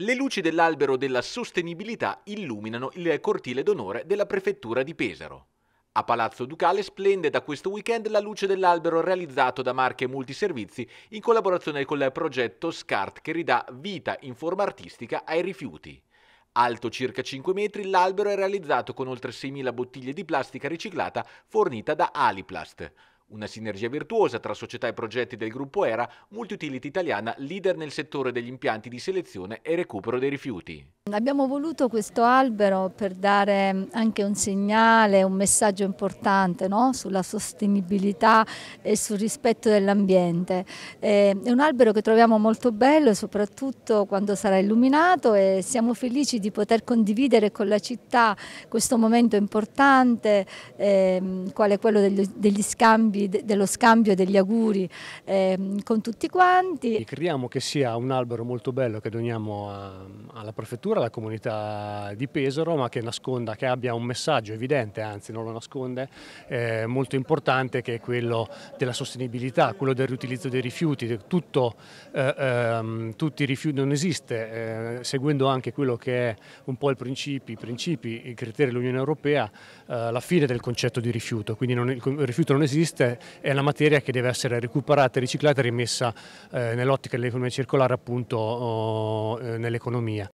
Le luci dell'albero della sostenibilità illuminano il cortile d'onore della prefettura di Pesaro. A Palazzo Ducale splende da questo weekend la luce dell'albero realizzato da Marche Multiservizi in collaborazione con il progetto SCART che ridà vita in forma artistica ai rifiuti. Alto circa 5 metri, l'albero è realizzato con oltre 6.000 bottiglie di plastica riciclata fornita da Aliplast. Una sinergia virtuosa tra società e progetti del gruppo ERA, Multiutility Italiana, leader nel settore degli impianti di selezione e recupero dei rifiuti. Abbiamo voluto questo albero per dare anche un segnale, un messaggio importante no? sulla sostenibilità e sul rispetto dell'ambiente. Eh, è un albero che troviamo molto bello, soprattutto quando sarà illuminato e siamo felici di poter condividere con la città questo momento importante, ehm, quale quello degli, degli scambi auguri, dello scambio degli auguri eh, con tutti quanti. E crediamo che sia un albero molto bello che doniamo a, alla prefettura, alla comunità di Pesaro, ma che nasconda, che abbia un messaggio evidente, anzi non lo nasconde, eh, molto importante che è quello della sostenibilità, quello del riutilizzo dei rifiuti, tutto, eh, ehm, tutti i rifiuti non esiste, eh, seguendo anche quello che è un po' il principi, i principi, i criteri dell'Unione Europea, eh, la fine del concetto di rifiuto, quindi non, il rifiuto non esiste, ovviamente è una materia che deve essere recuperata, riciclata e rimessa eh, nell'ottica dell'economia circolare appunto oh, eh, nell'economia.